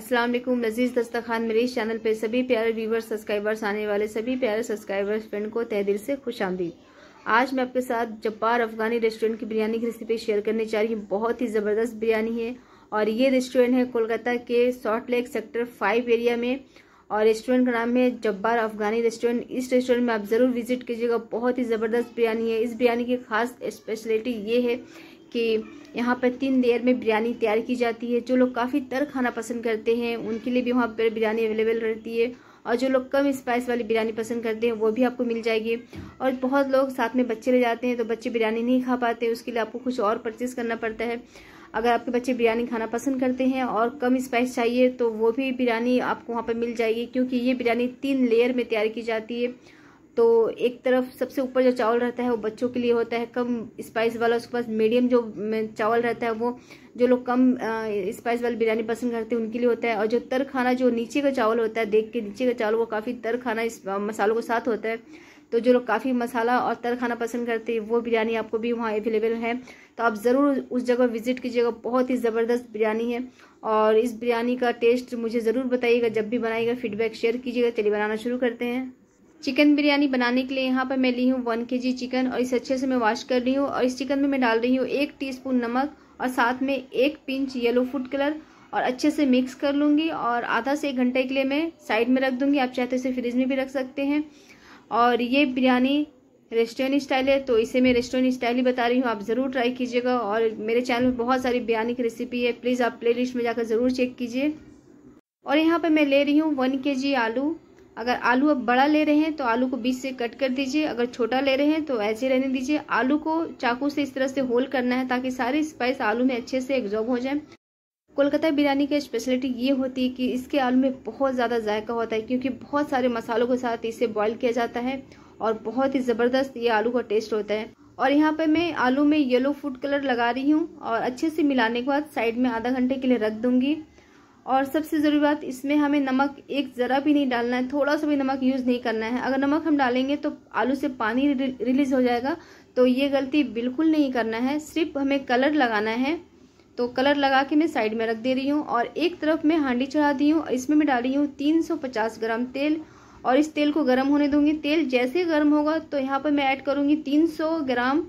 असलम लजीज दस्तखान मेरे इस चैनल पे सभी प्यारे व्यूवर्स सब्सक्राइबर्स आने वाले सभी प्यारे सब्सक्राइबर्स फ्रेंड को तहदिल से खुश आमदी आज मैं आपके साथ जब्बार अफगानी रेस्टोरेंट की बिरयानी की रेसिपी शेयर करने जा रही हूँ बहुत ही ज़बरदस्त बिरयानी है और ये रेस्टोरेंट है कोलकाता के Salt Lake sector five area में और रेस्टोरेंट का नाम है जब्बार अफगानी रेस्टोरेंट इस रेस्टोरेंट में आप ज़रूर विजिट कीजिएगा बहुत ही ज़बरदस्त बिरयानी है इस बिरयानी की खास स्पेशलिटी ये है कि यहाँ पर तीन लेयर में बिरयानी तैयार की जाती है जो लोग काफ़ी तर खाना पसंद करते हैं उनके लिए भी वहाँ पर बिरयानी अवेलेबल रहती है और जो लोग कम स्पाइस वाली बिरयानी पसंद करते हैं वो भी आपको मिल जाएगी और बहुत लोग साथ में बच्चे ले जाते हैं तो बच्चे बिरयानी नहीं खा पाते उसके लिए आपको कुछ और परचेज़ करना पड़ता है अगर आपके बच्चे बिरयानी खाना पसंद करते हैं और कम स्पाइस चाहिए तो वो भी बिरयानी आपको वहाँ पर मिल जाएगी क्योंकि ये बिरयानी तीन लेयर में तैयार की जाती है तो एक तरफ सबसे ऊपर जो चावल रहता है वो बच्चों के लिए होता है कम स्पाइस वाला उसके पास मीडियम जो चावल रहता है वो जो लोग कम स्पाइस वाली बिरयानी पसंद करते हैं उनके लिए होता है और जो तर खाना जो नीचे का चावल होता है देख के नीचे का चावल वो काफ़ी तर खाना इस मसालों के साथ होता है तो जो लोग काफ़ी मसाला और तर खाना पसंद करते हैं वो बिरयानी आपको भी वहाँ अवेलेबल है तो आप ज़रूर उस जगह विज़िट कीजिएगा बहुत ही ज़बरदस्त बिरयानी है और इस बिरयानी का टेस्ट मुझे ज़रूर बताइएगा जब भी बनाइएगा फीडबैक शेयर कीजिएगा चलिए बनाना शुरू करते हैं चिकन बिरयानी बनाने के लिए यहाँ पर मैं ली हूँ वन के जी चिकन और इसे अच्छे से मैं वॉश कर रही हूँ और इस चिकन में मैं डाल रही हूँ एक स्पून नमक और साथ में एक पिंच येलो फूड कलर और अच्छे से मिक्स कर लूँगी और आधा से एक घंटे के लिए मैं साइड में रख दूँगी आप चाहते इसे फ्रिज में भी रख सकते हैं और ये बिरयानी रेस्टोरेंट स्टाइल है तो इसे मैं रेस्टोरेंट स्टाइल ही बता रही हूँ आप ज़रूर ट्राई कीजिएगा और मेरे चैनल में बहुत सारी बिरयानी की रेसिपी है प्लीज़ आप प्लेलिस्ट में जाकर ज़रूर चेक कीजिए और यहाँ पर मैं ले रही हूँ वन के जी आलू अगर आलू आप बड़ा ले रहे हैं तो आलू को बीच से कट कर दीजिए अगर छोटा ले रहे हैं तो ऐसे रहने दीजिए आलू को चाकू से इस तरह से होल करना है ताकि सारे स्पाइस आलू में अच्छे से एब्जॉर्ब हो जाए कोलकाता बिरयानी की स्पेशलिटी ये होती है कि इसके आलू में बहुत ज़्यादा जायका होता है क्योंकि बहुत सारे मसालों के साथ इसे बॉयल किया जाता है और बहुत ही ज़बरदस्त ये आलू का टेस्ट होता है और यहाँ पे मैं आलू में येलो फूड कलर लगा रही हूँ और अच्छे से मिलाने के बाद साइड में आधा घंटे के लिए रख दूँगी और सबसे ज़रूरी बात इसमें हमें नमक एक ज़रा भी नहीं डालना है थोड़ा सा भी नमक यूज़ नहीं करना है अगर नमक हम डालेंगे तो आलू से पानी रिलीज़ हो जाएगा तो ये गलती बिल्कुल नहीं करना है सिर्फ हमें कलर लगाना है तो कलर लगा के मैं साइड में रख दे रही हूँ और एक तरफ मैं हांडी चढ़ा दी हूँ इसमें मैं डाली हूँ 350 ग्राम तेल और इस तेल को गर्म होने दूंगी तेल जैसे गर्म होगा तो यहाँ पर मैं ऐड करूँगी 300 ग्राम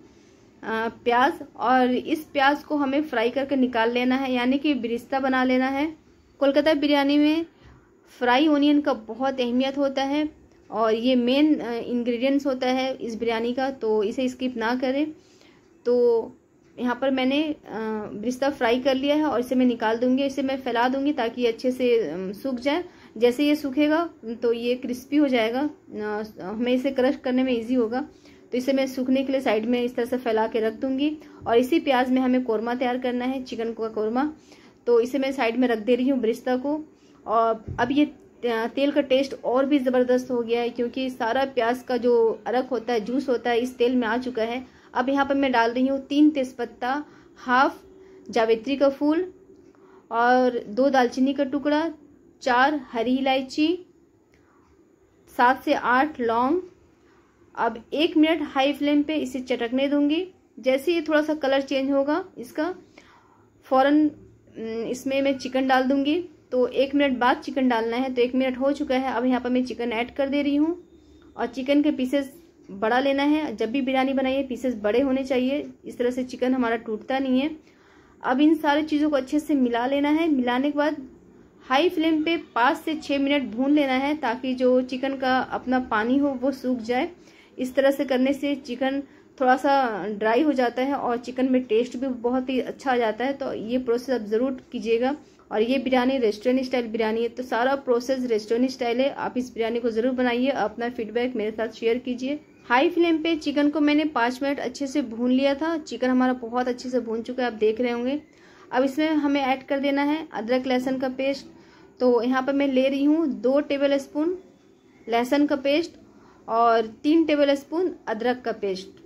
प्याज और इस प्याज को हमें फ्राई करके निकाल लेना है यानी कि बिरिस्ता बना लेना है कोलकाता बिरयानी में फ्राई ओनियन का बहुत अहमियत होता है और ये मेन इंग्रेडिएंट्स होता है इस बिरयानी का तो इसे स्किप ना करें तो यहाँ पर मैंने बिस्ता फ्राई कर लिया है और इसे मैं निकाल दूंगी इसे मैं फैला दूंगी ताकि अच्छे से सूख जाए जैसे ये सूखेगा तो ये क्रिस्पी हो जाएगा हमें इसे क्रश करने में इजी होगा तो इसे मैं सूखने के लिए साइड में इस तरह से फैला के रख दूंगी और इसी प्याज में हमें कौरमा तैयार करना है चिकन का कौरमा तो इसे मैं साइड में रख दे रही हूँ ब्रिस्ता को और अब ये तेल का टेस्ट और भी ज़बरदस्त हो गया है क्योंकि सारा प्याज का जो अरक होता है जूस होता है इस तेल में आ चुका है अब यहाँ पर मैं डाल रही हूँ तीन तेज़पत्ता हाफ जावेत्री का फूल और दो दालचीनी का टुकड़ा चार हरी इलायची सात से आठ लौंग अब एक मिनट हाई फ्लेम पे इसे चटकने दूंगी जैसे ये थोड़ा सा कलर चेंज होगा इसका फ़ौरन हम्म, इसमें मैं चिकन डाल दूंगी तो एक मिनट बाद चिकन डालना है तो एक मिनट हो चुका है अब यहाँ पर मैं चिकन ऐड कर दे रही हूँ और चिकन के पीसेस बड़ा लेना है जब भी बिरयानी बनाइए पीसेस बड़े होने चाहिए इस तरह से चिकन हमारा टूटता नहीं है अब इन सारी चीज़ों को अच्छे से मिला लेना है मिलाने के बाद हाई फ्लेम पे पाँच से छः मिनट भून लेना है ताकि जो चिकन का अपना पानी हो वो सूख जाए इस तरह से करने से चिकन थोड़ा सा ड्राई हो जाता है और चिकन में टेस्ट भी बहुत ही अच्छा आ जाता है तो ये प्रोसेस आप ज़रूर कीजिएगा और ये बिरयानी रेस्टोरेंट स्टाइल बिरयानी है तो सारा प्रोसेस रेस्टोरेंट स्टाइल है आप इस बिरयानी को ज़रूर बनाइए अपना फीडबैक मेरे साथ शेयर कीजिए हाई फ्लेम पे चिकन को मैंने पाँच मिनट अच्छे से भून लिया था चिकन हमारा बहुत अच्छे से भून चुका है आप देख रहे होंगे अब इसमें हमें ऐड कर देना है अदरक लहसुन का पेस्ट तो यहाँ पर मैं ले रही हूँ दो टेबल स्पून लहसुन का पेस्ट और तीन टेबल स्पून अदरक का पेस्ट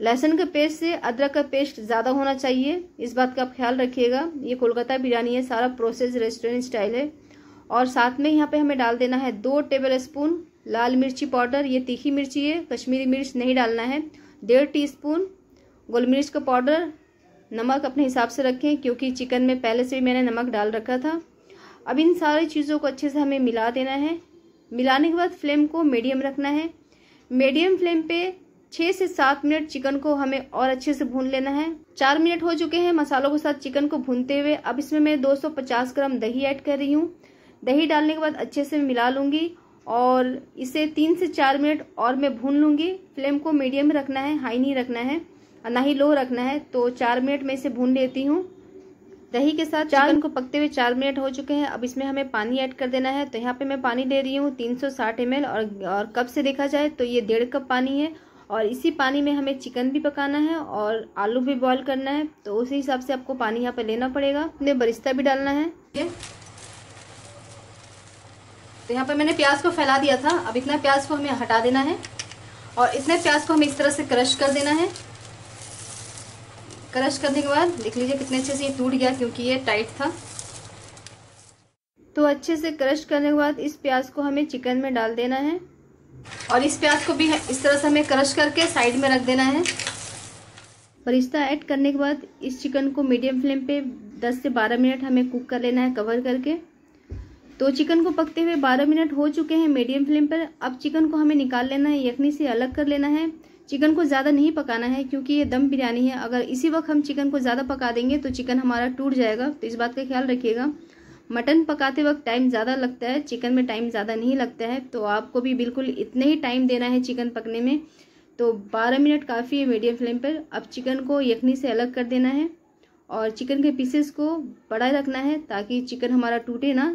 लहसुन के पेस्ट से अदरक का पेस्ट ज़्यादा होना चाहिए इस बात का आप ख्याल रखिएगा ये कोलकाता बिरयानी है सारा प्रोसेस रेस्टोरेंट स्टाइल है और साथ में यहाँ पे हमें डाल देना है दो टेबल स्पून लाल मिर्ची पाउडर ये तीखी मिर्ची है कश्मीरी मिर्च नहीं डालना है डेढ़ टी स्पून गोल मिर्च का पाउडर नमक अपने हिसाब से रखें क्योंकि चिकन में पहले से भी मैंने नमक डाल रखा था अब इन सारी चीज़ों को अच्छे से हमें मिला देना है मिलाने के बाद फ्लेम को मीडियम रखना है मीडियम फ्लेम पे छः से सात मिनट चिकन को हमें और अच्छे से भून लेना है चार मिनट हो चुके हैं मसालों के साथ चिकन को भूनते हुए अब इसमें मैं 250 ग्राम दही ऐड कर रही हूँ दही डालने के बाद अच्छे से मिला लूँगी और इसे तीन से चार मिनट और मैं भून लूँगी फ्लेम को मीडियम रखना है हाई नहीं रखना है और ना ही लो रखना है तो चार मिनट में इसे भून लेती हूँ दही के साथ चार को पकते हुए चार मिनट हो चुके हैं अब इसमें हमें पानी ऐड कर देना है तो यहाँ पे मैं पानी ले रही हूँ 360 सौ और, और कप से देखा जाए तो ये डेढ़ कप पानी है और इसी पानी में हमें चिकन भी पकाना है और आलू भी बॉईल करना है तो उसी हिसाब से आपको पानी यहाँ पर लेना पड़ेगा अपने बरिश्ता भी डालना है तो यहाँ पर मैंने प्याज को फैला दिया था अब इतना प्याज को हमें हटा देना है और इतने प्याज को हमें इस तरह से क्रश कर देना है क्रश करने के बाद देख लीजिए कितने अच्छे से ये टूट गया क्योंकि ये टाइट था तो अच्छे से क्रश करने के बाद इस प्याज को हमें चिकन में डाल देना है और इस प्याज को भी इस तरह से हमें क्रश करके साइड में रख देना है बरिश्ता ऐड करने के बाद इस चिकन को मीडियम फ्लेम पे 10 से 12 मिनट हमें कुक कर लेना है कवर करके तो चिकन को पकते हुए 12 मिनट हो चुके हैं मीडियम फ्लेम पर अब चिकन को हमें निकाल लेना है यखनी से अलग कर लेना है चिकन को ज़्यादा नहीं पकाना है क्योंकि ये दम बिरयानी है अगर इसी वक्त हम चिकन को ज़्यादा पका देंगे तो चिकन हमारा टूट जाएगा तो इस बात का ख्याल रखिएगा मटन पकाते वक्त टाइम ज़्यादा लगता है चिकन में टाइम ज़्यादा नहीं लगता है तो आपको भी बिल्कुल इतने ही टाइम देना है चिकन पकने में तो 12 मिनट काफ़ी है मीडियम फ्लेम पर अब चिकन को यखनी से अलग कर देना है और चिकन के पीसेस को बड़ा रखना है ताकि चिकन हमारा टूटे ना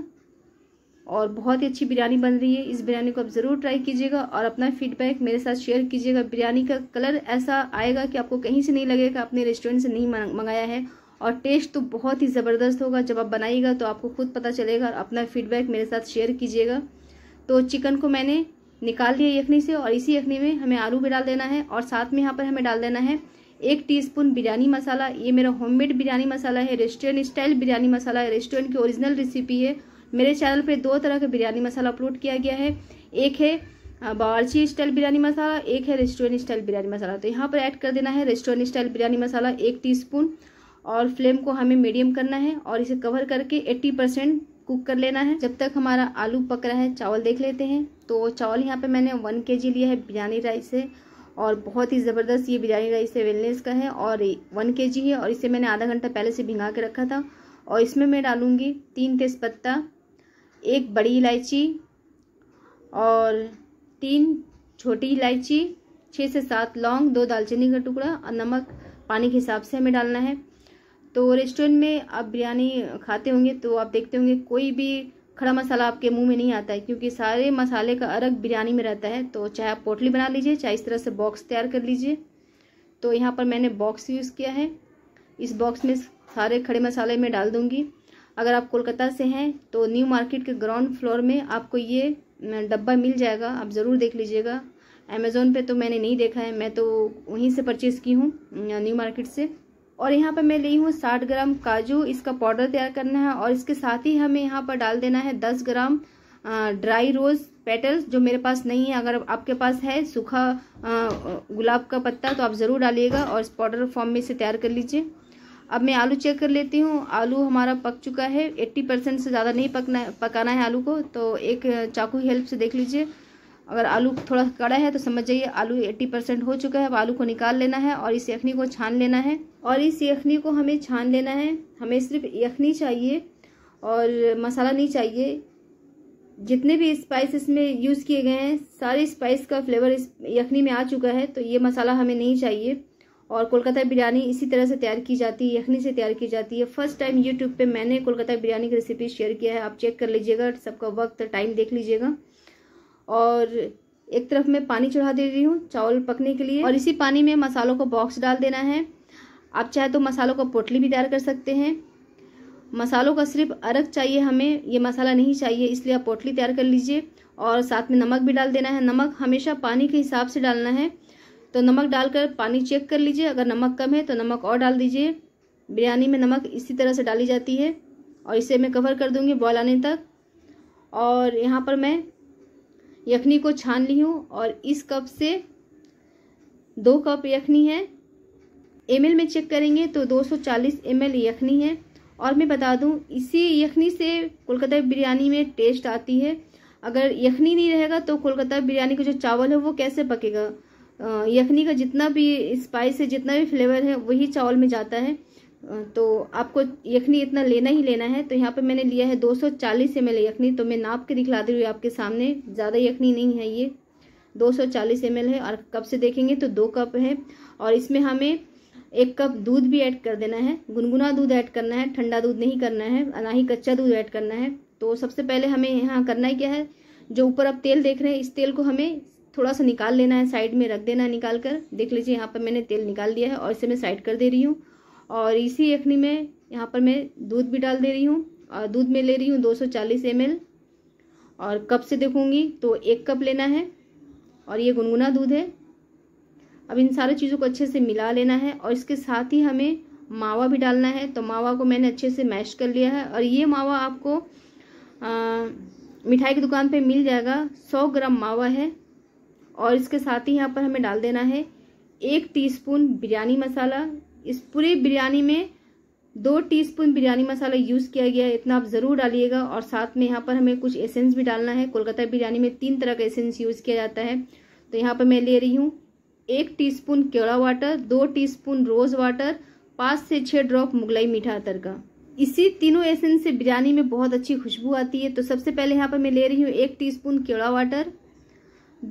और बहुत ही अच्छी बिरयानी बन रही है इस बिरयानी को आप ज़रूर ट्राई कीजिएगा और अपना फीडबैक मेरे साथ शेयर कीजिएगा बिरयानी का कलर ऐसा आएगा कि आपको कहीं से नहीं लगेगा आपने रेस्टोरेंट से नहीं मंगाया है और टेस्ट तो बहुत ही ज़बरदस्त होगा जब आप बनाइएगा तो आपको खुद पता चलेगा अपना फीडबैक मेरे साथ शेयर कीजिएगा तो चिकन को मैंने निकाल लिया यखनी से और इसी यखनी में हमें आलू भी डाल देना है और साथ में यहाँ पर हमें डाल देना है एक टीस्पून बिरयानी मसाला ये मेरा होममेड बिरयानी मसाला है रेस्टोरेंट स्टाइल बिरयानी मसाला है रेस्टोरेंट की ओरिजिनल रेसिपी है मेरे चैनल पर दो तरह का बिरयानी मसाला अपलोड किया गया है एक है बावर्ची स्टाइल बिरयानी मसाला एक है रेस्टोरेंट स्टाइल बिरयानी मसाला तो यहाँ पर ऐड कर देना है रेस्टोरेंट स्टाइल बिरयानी मसाला एक टी और फ्लेम को हमें मीडियम करना है और इसे कवर करके 80 परसेंट कुक कर लेना है जब तक हमारा आलू पक रहा है चावल देख लेते हैं तो चावल यहाँ पे मैंने वन के जी लिया है बिरयानी राइस से और बहुत ही ज़बरदस्त ये बिरयानी राइस है वेलनेस का है और वन के जी है और इसे मैंने आधा घंटा पहले से भिंगा के रखा था और इसमें मैं डालूँगी तीन पत्ता एक बड़ी इलायची और तीन छोटी इलायची छः से सात लौंग दो दालचीनी का टुकड़ा और नमक पानी के हिसाब से हमें डालना है तो रेस्टोरेंट में आप बिरयानी खाते होंगे तो आप देखते होंगे कोई भी खड़ा मसाला आपके मुंह में नहीं आता है क्योंकि सारे मसाले का अर्ग बिरयानी में रहता है तो चाहे आप पोटली बना लीजिए चाहे इस तरह से बॉक्स तैयार कर लीजिए तो यहाँ पर मैंने बॉक्स यूज़ किया है इस बॉक्स में सारे खड़े मसाले में डाल दूँगी अगर आप कोलकाता से हैं तो न्यू मार्केट के ग्राउंड फ्लोर में आपको ये डब्बा मिल जाएगा आप ज़रूर देख लीजिएगा अमेज़ोन पे तो मैंने नहीं देखा है मैं तो वहीं से परचेज़ की हूँ न्यू मार्केट से और यहाँ पर मैं ली हूँ साठ ग्राम काजू इसका पाउडर तैयार करना है और इसके साथ ही हमें यहाँ पर डाल देना है दस ग्राम ड्राई रोज़ पेटल्स जो मेरे पास नहीं है अगर आपके पास है सूखा गुलाब का पत्ता तो आप ज़रूर डालिएगा और इस पाउडर फॉर्म में इसे तैयार कर लीजिए अब मैं आलू चेक कर लेती हूँ आलू हमारा पक चुका है 80 परसेंट से ज़्यादा नहीं पकना पकाना है आलू को तो एक चाकू हेल्प से देख लीजिए अगर आलू थोड़ा कड़ा है तो समझ जाइए आलू 80 परसेंट हो चुका है अब आलू को निकाल लेना है और इस यखनी को छान लेना है और इस यखनी को हमें छान लेना है हमें सिर्फ यखनी चाहिए और मसाला नहीं चाहिए जितने भी स्पाइस इसमें यूज़ किए गए हैं सारे स्पाइस का फ्लेवर इस यखनी में आ चुका है तो ये मसाला हमें नहीं चाहिए और कोलकाता बिरयानी इसी तरह से तैयार की जाती है यखनी से तैयार की जाती है फर्स्ट टाइम यूट्यूब पे मैंने कोलकाता बिरयानी की रेसिपी शेयर किया है आप चेक कर लीजिएगा सबका वक्त टाइम देख लीजिएगा और एक तरफ मैं पानी चढ़ा दे रही हूँ चावल पकने के लिए और इसी पानी में मसालों को बॉक्स डाल देना है आप चाहे तो मसालों का पोटली भी तैयार कर सकते हैं मसालों का सिर्फ अरक चाहिए हमें ये मसाला नहीं चाहिए इसलिए आप पोटली तैयार कर लीजिए और साथ में नमक भी डाल देना है नमक हमेशा पानी के हिसाब से डालना है तो नमक डालकर पानी चेक कर लीजिए अगर नमक कम है तो नमक और डाल दीजिए बिरयानी में नमक इसी तरह से डाली जाती है और इसे मैं कवर कर दूँगी बॉयल आने तक और यहाँ पर मैं यखनी को छान ली हूँ और इस कप से दो कप यखनी है एम में चेक करेंगे तो 240 सौ यखनी है और मैं बता दूं इसी यखनी से कोलकाता बिरयानी में टेस्ट आती है अगर यखनी नहीं रहेगा तो कोलकाता बिरयानी का जो चावल है वो कैसे पकेगा यखनी का जितना भी स्पाइस है जितना भी फ्लेवर है वही चावल में जाता है तो आपको यखनी इतना लेना ही लेना है तो यहाँ पे मैंने लिया है 240 सौ यखनी तो मैं नाप के दिखला दे रही हूँ आपके सामने ज़्यादा यखनी नहीं है ये 240 सौ है और कप से देखेंगे तो दो कप है और इसमें हमें एक कप दूध भी ऐड कर देना है गुनगुना दूध ऐड करना है ठंडा दूध नहीं करना है ना ही कच्चा दूध ऐड करना है तो सबसे पहले हमें यहाँ करना है क्या है जो ऊपर आप तेल देख रहे हैं इस तेल को हमें थोड़ा सा निकाल लेना है साइड में रख देना है निकाल कर देख लीजिए यहाँ पर मैंने तेल निकाल दिया है और इसे मैं साइड कर दे रही हूँ और इसी यखनी में यहाँ पर मैं दूध भी डाल दे रही हूँ और दूध में ले रही हूँ 240 सौ और कप से देखूँगी तो एक कप लेना है और ये गुनगुना दूध है अब इन सारी चीज़ों को अच्छे से मिला लेना है और इसके साथ ही हमें मावा भी डालना है तो मावा को मैंने अच्छे से मैश कर लिया है और ये मावा आपको आ, मिठाई की दुकान पे मिल जाएगा सौ ग्राम मावा है और इसके साथ ही यहाँ पर हमें डाल देना है एक टीस्पून बिरयानी मसाला इस पूरी बिरयानी में दो टीस्पून बिरयानी मसाला यूज़ किया गया है इतना आप ज़रूर डालिएगा और साथ में यहाँ पर हमें कुछ एसेंस भी डालना है कोलकाता बिरयानी में तीन तरह का एसेंस यूज़ किया जाता है तो यहाँ पर मैं ले रही हूँ एक टीस्पून केड़ा वाटर दो टीस्पून रोज वाटर पाँच से छः ड्रॉप मुगलाई मीठा अतर का इसी तीनों एसेंस से बिरयानी में बहुत अच्छी खुशबू आती है तो सबसे पहले यहाँ पर मैं ले रही हूँ एक टीस्पून केड़ा वाटर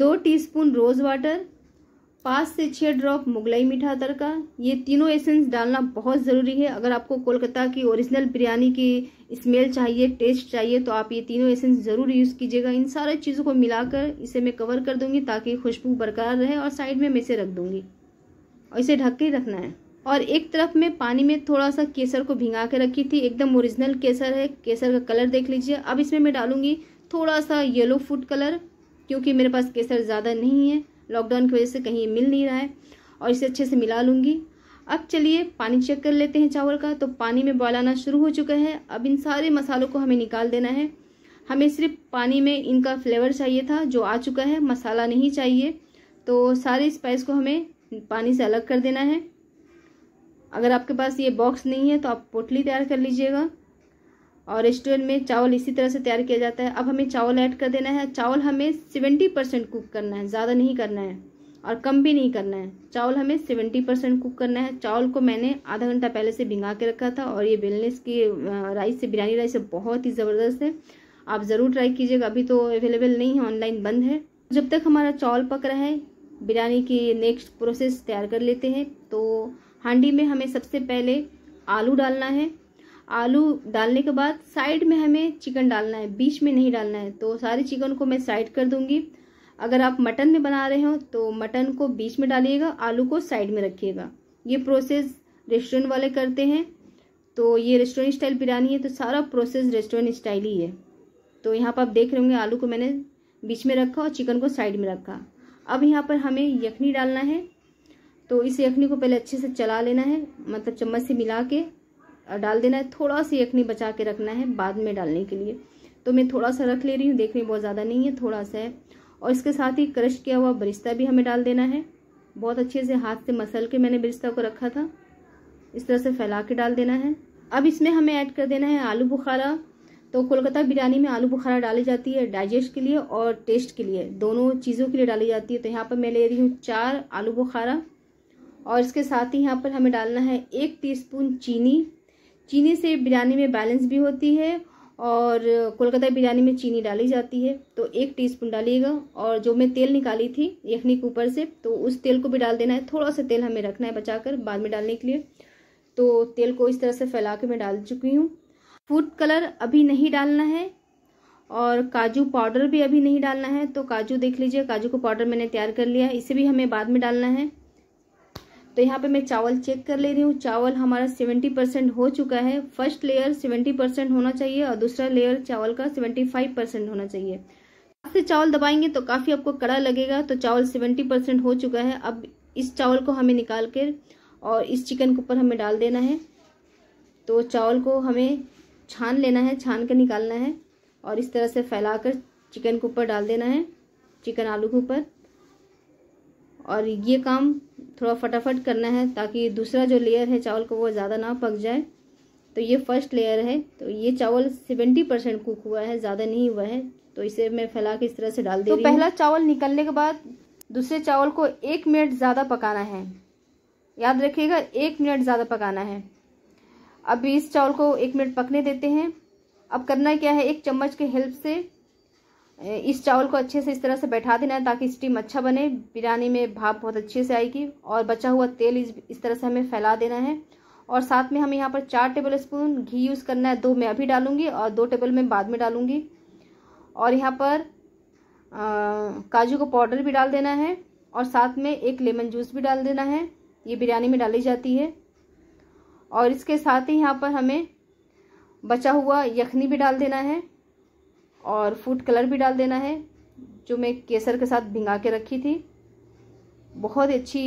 दो टीस्पून रोज वाटर पाँच से छः ड्रॉप मुगलई मीठा तड़का ये तीनों एसेंस डालना बहुत ज़रूरी है अगर आपको कोलकाता की ओरिजिनल बिरयानी की स्मेल चाहिए टेस्ट चाहिए तो आप ये तीनों एसेंस ज़रूर यूज़ कीजिएगा इन सारे चीज़ों को मिलाकर इसे मैं कवर कर दूंगी ताकि खुशबू बरकरार रहे और साइड में मैं इसे रख दूंगी और इसे ढक के ही रखना है और एक तरफ में पानी में थोड़ा सा केसर को भिंगा के रखी थी एकदम ओरिजिनल केसर है केसर का कलर देख लीजिए अब इसमें मैं डालूँगी थोड़ा सा येलो फूड कलर क्योंकि मेरे पास केसर ज़्यादा नहीं है लॉकडाउन की वजह से कहीं मिल नहीं रहा है और इसे अच्छे से मिला लूँगी अब चलिए पानी चेक कर लेते हैं चावल का तो पानी में बॉयल आना शुरू हो चुका है अब इन सारे मसालों को हमें निकाल देना है हमें सिर्फ पानी में इनका फ्लेवर चाहिए था जो आ चुका है मसाला नहीं चाहिए तो सारे स्पाइस को हमें पानी से अलग कर देना है अगर आपके पास ये बॉक्स नहीं है तो आप पोटली तैयार कर लीजिएगा और रेस्टोरेंट में चावल इसी तरह से तैयार किया जाता है अब हमें चावल ऐड कर देना है चावल हमें सेवेंटी परसेंट कुक करना है ज़्यादा नहीं करना है और कम भी नहीं करना है चावल हमें सेवेंटी परसेंट कुक करना है चावल को मैंने आधा घंटा पहले से भिंगा के रखा था और ये बेलनेस की राइस से बिरयानी राइस से बहुत ही ज़बरदस्त है आप ज़रूर ट्राई कीजिएगा अभी तो अवेलेबल नहीं है ऑनलाइन बंद है जब तक हमारा चावल पक रहा है बिरयानी की नेक्स्ट प्रोसेस तैयार कर लेते हैं तो हांडी में हमें सबसे पहले आलू डालना है आलू डालने के बाद साइड में हमें चिकन डालना है बीच में नहीं डालना है तो सारे चिकन को मैं साइड कर दूंगी अगर आप मटन में बना रहे हो तो मटन को बीच में डालिएगा आलू को साइड में रखिएगा ये प्रोसेस रेस्टोरेंट वाले करते हैं तो ये रेस्टोरेंट स्टाइल बिरयानी है तो सारा प्रोसेस रेस्टोरेंट स्टाइल ही है तो यहाँ पर आप देख रहे होंगे आलू को मैंने बीच में रखा और चिकन को साइड में रखा अब यहाँ पर हमें यखनी डालना है तो इस यखनी को पहले अच्छे से चला लेना है मतलब चम्मच से मिला के डाल देना है थोड़ा सी यखनी बचा के रखना है बाद में डालने के लिए तो मैं थोड़ा सा रख ले रही हूँ देखने बहुत ज़्यादा नहीं है थोड़ा सा है और इसके साथ ही क्रश किया हुआ बरिश्ता भी हमें डाल देना है बहुत अच्छे से हाथ से मसल के मैंने बरिश्ता को रखा था इस तरह से फैला के डाल देना है अब इसमें हमें ऐड कर देना है आलू बुखारा तो कोलकाता बिरयानी में आलू बुखारा डाली जाती है डाइजेस्ट के लिए और टेस्ट के लिए दोनों चीज़ों के लिए डाली जाती है तो यहाँ पर मैं ले रही हूँ चार आलू बुखारा और इसके साथ ही यहाँ पर हमें डालना है एक टीस्पून चीनी चीनी से बिरयानी में बैलेंस भी होती है और कोलकाता बिरयानी में चीनी डाली जाती है तो एक टीस्पून डालिएगा और जो मैं तेल निकाली थी यखनी के ऊपर से तो उस तेल को भी डाल देना है थोड़ा सा तेल हमें रखना है बचाकर बाद में डालने के लिए तो तेल को इस तरह से फैला के मैं डाल चुकी हूँ फूड कलर अभी नहीं डालना है और काजू पाउडर भी अभी नहीं डालना है तो काजू देख लीजिए काजू का पाउडर मैंने तैयार कर लिया इसे भी हमें बाद में डालना है तो यहाँ पे मैं चावल चेक कर ले रही हूँ चावल हमारा सेवेंटी परसेंट हो चुका है फर्स्ट लेयर सेवेंटी परसेंट होना चाहिए और दूसरा लेयर चावल का सेवेंटी फाइव परसेंट होना चाहिए हाथ से चावल दबाएंगे तो काफ़ी आपको कड़ा लगेगा तो चावल सेवेंटी परसेंट हो चुका है अब इस चावल को हमें निकाल कर और इस चिकन के ऊपर हमें डाल देना है तो चावल को हमें छान लेना है छान कर निकालना है और इस तरह से कर चिकन के ऊपर डाल देना है चिकन आलू के ऊपर और ये काम थोड़ा फटाफट करना है ताकि दूसरा जो लेयर है चावल का वो ज़्यादा ना पक जाए तो ये फर्स्ट लेयर है तो ये चावल सेवेंटी परसेंट कुक हुआ है ज़्यादा नहीं हुआ है तो इसे मैं फैला के इस तरह से डाल दी तो पहला चावल निकलने के बाद दूसरे चावल को एक मिनट ज़्यादा पकाना है याद रखिएगा एक मिनट ज़्यादा पकाना है अब इस चावल को एक मिनट पकने देते हैं अब करना क्या है एक चम्मच के हेल्प से इस चावल को अच्छे से इस तरह से बैठा देना है ताकि स्टीम अच्छा बने बिरयानी में भाप बहुत अच्छे से आएगी और बचा हुआ तेल इस तरह से हमें फैला देना है और साथ में हमें यहाँ पर चार टेबल स्पून घी यूज़ करना है दो मैं अभी डालूंगी और दो टेबल मैं बाद में डालूंगी और यहाँ पर काजू का पाउडर भी डाल देना है और साथ में एक लेमन जूस भी डाल देना है ये बिरयानी में डाली जाती है और इसके साथ ही यहाँ पर हमें बचा हुआ यखनी भी डाल देना है और फूड कलर भी डाल देना है जो मैं केसर के साथ भिंगा के रखी थी बहुत अच्छी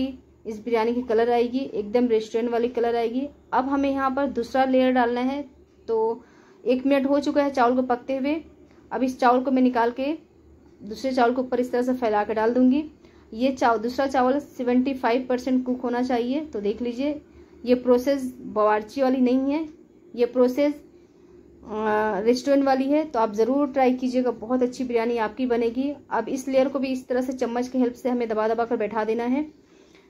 इस बिरयानी की कलर आएगी एकदम रेस्टोरेंट वाली कलर आएगी अब हमें यहाँ पर दूसरा लेयर डालना है तो एक मिनट हो चुका है चावल को पकते हुए अब इस चावल को मैं निकाल के दूसरे चावल के ऊपर इस तरह से फैला के डाल दूंगी ये चाव दूसरा चावल सेवेंटी फाइव परसेंट कुक होना चाहिए तो देख लीजिए ये प्रोसेस बावर्ची वाली नहीं है ये प्रोसेस रेस्टोरेंट वाली है तो आप ज़रूर ट्राई कीजिएगा बहुत अच्छी बिरयानी आपकी बनेगी अब इस लेयर को भी इस तरह से चम्मच की हेल्प से हमें दबा दबा कर बैठा देना है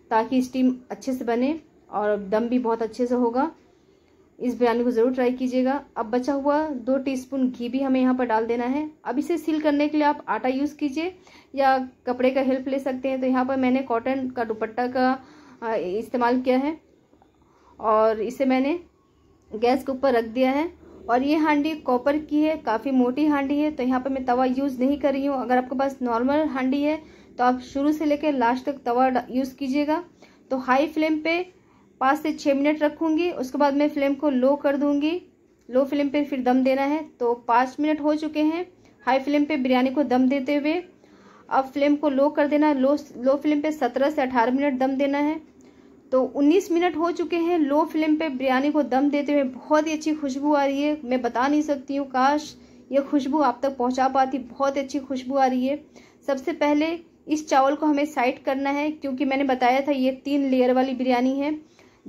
ताकि स्टीम अच्छे से बने और दम भी बहुत अच्छे से होगा इस बिरयानी को ज़रूर ट्राई कीजिएगा अब बचा हुआ दो टीस्पून घी भी हमें यहाँ पर डाल देना है अब इसे सील करने के लिए आप आटा यूज़ कीजिए या कपड़े का हेल्प ले सकते हैं तो यहाँ पर मैंने कॉटन का दुपट्टा का इस्तेमाल किया है और इसे मैंने गैस के ऊपर रख दिया है और ये हांडी कॉपर की है काफ़ी मोटी हांडी है तो यहाँ पर मैं तवा यूज़ नहीं कर रही हूँ अगर आपके पास नॉर्मल हांडी है तो आप शुरू से लेकर लास्ट तक तवा यूज़ कीजिएगा तो हाई फ्लेम पे पाँच से छः मिनट रखूँगी उसके बाद मैं फ्लेम को लो कर दूँगी लो फ्लेम पे फिर दम देना है तो पाँच मिनट हो चुके हैं हाई फ्लेम पे बिरयानी को दम देते हुए अब फ्लेम को लो कर देना लो लो फ्लेम पे सत्रह से अठारह मिनट दम देना है तो 19 मिनट हो चुके हैं लो फ्लेम पे बिरयानी को दम देते हुए बहुत ही अच्छी खुशबू आ रही है मैं बता नहीं सकती हूँ काश ये खुशबू आप तक पहुँचा पाती बहुत अच्छी खुशबू आ रही है सबसे पहले इस चावल को हमें साइड करना है क्योंकि मैंने बताया था ये तीन लेयर वाली बिरयानी है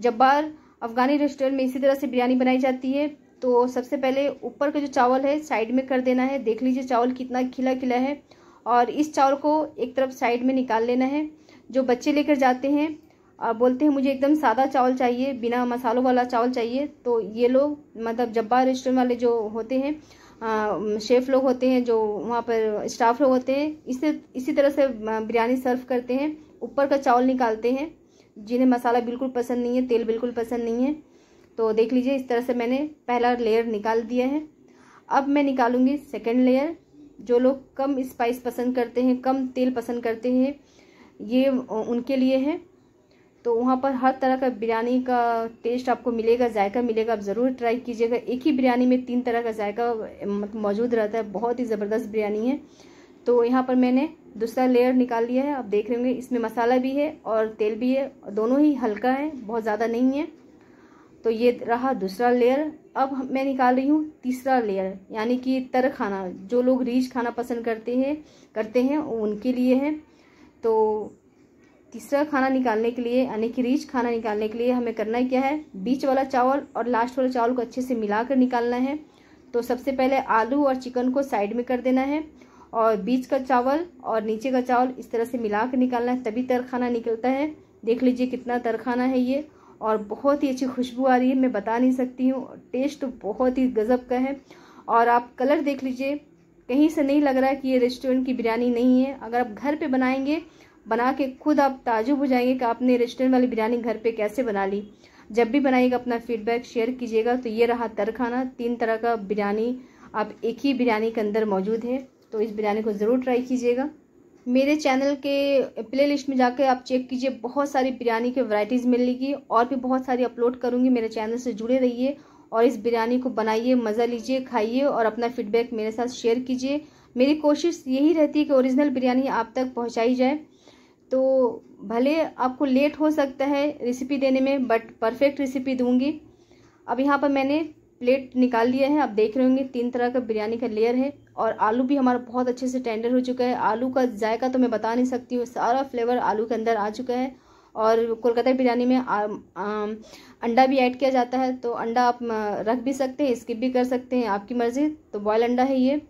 जब्बार अफ़गानी रेस्टोरेंट में इसी तरह से बिरयानी बनाई जाती है तो सबसे पहले ऊपर का जो चावल है साइड में कर देना है देख लीजिए चावल कितना खिला खिला है और इस चावल को एक तरफ साइड में निकाल लेना है जो बच्चे लेकर जाते हैं बोलते हैं मुझे एकदम सादा चावल चाहिए बिना मसालों वाला चावल चाहिए तो ये लोग मतलब जब्बा रेस्टोरेंट वाले जो होते हैं शेफ़ लोग होते हैं जो वहाँ पर स्टाफ लोग होते हैं इसे इसी तरह से बिरयानी सर्व करते हैं ऊपर का चावल निकालते हैं जिन्हें मसाला बिल्कुल पसंद नहीं है तेल बिल्कुल पसंद नहीं है तो देख लीजिए इस तरह से मैंने पहला लेयर निकाल दिया है अब मैं निकालूंगी सेकेंड लेयर जो लोग कम स्पाइस पसंद करते हैं कम तेल पसंद करते हैं ये उनके लिए है तो वहाँ पर हर तरह का बिरयानी का टेस्ट आपको मिलेगा जायका मिलेगा आप ज़रूर ट्राई कीजिएगा एक ही बिरयानी में तीन तरह का जायका मतलब मौजूद रहता है बहुत ही ज़बरदस्त बिरयानी है तो यहाँ पर मैंने दूसरा लेयर निकाल लिया है आप देख रहे होंगे इसमें मसाला भी है और तेल भी है दोनों ही हल्का है बहुत ज़्यादा नहीं है तो ये रहा दूसरा लेयर अब मैं निकाल रही हूँ तीसरा लेयर यानी कि तर खाना जो लोग रीच खाना पसंद करते हैं करते हैं उनके लिए है तो तीसरा खाना निकालने के लिए यानी कि रीच खाना निकालने के लिए हमें करना क्या है बीच वाला चावल और लास्ट वाला चावल को अच्छे से मिलाकर निकालना है तो सबसे पहले आलू और चिकन को साइड में कर देना है और बीच का चावल और नीचे का चावल इस तरह से मिला कर निकालना है तभी तरखाना निकलता है देख लीजिए कितना तरखाना है ये और बहुत ही अच्छी खुशबू आ रही है मैं बता नहीं सकती हूँ टेस्ट बहुत ही गज़ब का है और आप कलर देख लीजिए कहीं से नहीं लग रहा है कि ये रेस्टोरेंट की बिरयानी नहीं है अगर आप घर पे बनाएंगे बना के खुद आप ताजुब हो जाएंगे कि आपने रेस्टोरेंट वाली बिरयानी घर पे कैसे बना ली जब भी बनाइएगा अपना फीडबैक शेयर कीजिएगा तो ये रहा तर खाना तीन तरह का बिरयानी आप एक ही बिरयानी के अंदर मौजूद है तो इस बिरयानी को ज़रूर ट्राई कीजिएगा मेरे चैनल के प्ले लिस्ट में जाकर आप चेक कीजिए बहुत सारी बिरयानी के वैरायटीज़ मिलेगी और भी बहुत सारी अपलोड करूँगी मेरे चैनल से जुड़े रहिए और इस बिरयानी को बनाइए मज़ा लीजिए खाइए और अपना फीडबैक मेरे साथ शेयर कीजिए मेरी कोशिश यही रहती है कि ओरिजिनल बिरयानी आप तक पहुँचाई जाए तो भले आपको लेट हो सकता है रेसिपी देने में बट परफेक्ट रेसिपी दूंगी अब यहाँ पर मैंने प्लेट निकाल लिया है आप देख रहे होंगे तीन तरह का बिरयानी का लेयर है और आलू भी हमारा बहुत अच्छे से टेंडर हो चुका है आलू का जायका तो मैं बता नहीं सकती हूँ सारा फ्लेवर आलू के अंदर आ चुका है और कोलकाता बिरयानी में आ, आ, अंडा भी ऐड किया जाता है तो अंडा आप रख भी सकते हैं स्किप भी कर सकते हैं आपकी मर्ज़ी तो बॉयल अंडा है ये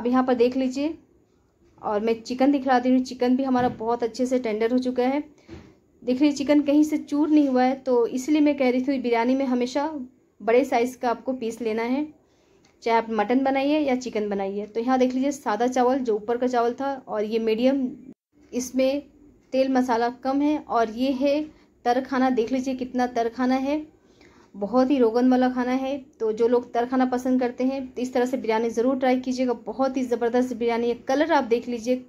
अब यहाँ पर देख लीजिए और मैं चिकन दिखला दे रही हूँ चिकन भी हमारा बहुत अच्छे से टेंडर हो चुका है देख रही चिकन कहीं से चूर नहीं हुआ है तो इसलिए मैं कह रही थी बिरयानी में हमेशा बड़े साइज़ का आपको पीस लेना है चाहे आप मटन बनाइए या चिकन बनाइए तो यहाँ देख लीजिए सादा चावल जो ऊपर का चावल था और ये मीडियम इसमें तेल मसाला कम है और ये है तर खाना देख लीजिए कितना तर खाना है बहुत ही रोगन वाला खाना है तो जो लोग तर खाना पसंद करते हैं तो इस तरह से बिरयानी ज़रूर ट्राई कीजिएगा बहुत ही ज़बरदस्त बिरयानी है कलर आप देख लीजिए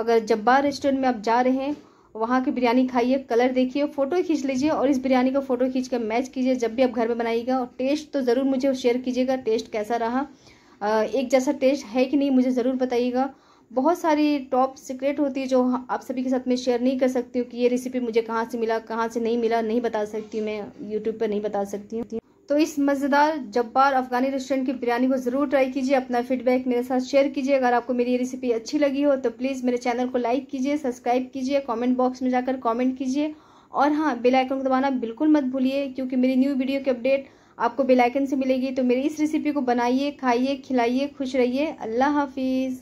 अगर जब्बार रेस्टोरेंट में आप जा रहे हैं वहाँ की बिरयानी खाइए कलर देखिए फ़ोटो खींच लीजिए और इस बिरयानी का फ़ोटो खींच कर मैच कीजिए जब भी आप घर में बनाइएगा और टेस्ट तो ज़रूर मुझे शेयर कीजिएगा टेस्ट कैसा रहा एक जैसा टेस्ट है कि नहीं मुझे ज़रूर बताइएगा बहुत सारी टॉप सीक्रेट होती है जो आप सभी के साथ मैं शेयर नहीं कर सकती हूँ कि ये रेसिपी मुझे कहाँ से मिला कहाँ से नहीं मिला नहीं बता सकती मैं यूट्यूब पर नहीं बता सकती हूँ तो इस मज़ेदार जब्बार अफगानी रेस्टोरेंट की बिरयानी को ज़रूर ट्राई कीजिए अपना फीडबैक मेरे साथ शेयर कीजिए अगर आपको मेरी ये रेसिपी अच्छी लगी हो तो प्लीज़ मेरे चैनल को लाइक कीजिए सब्सक्राइब कीजिए कमेंट बॉक्स में जाकर कमेंट कीजिए और हाँ बेल आइकन को दबाना बिल्कुल मत भूलिए क्योंकि मेरी न्यू वीडियो की अपडेट आपको बेलाइकन से मिलेगी तो मेरी इस रेसिपी को बनाइए खाइए खिलाइए खुश रहिए अल्लाह हाफिज़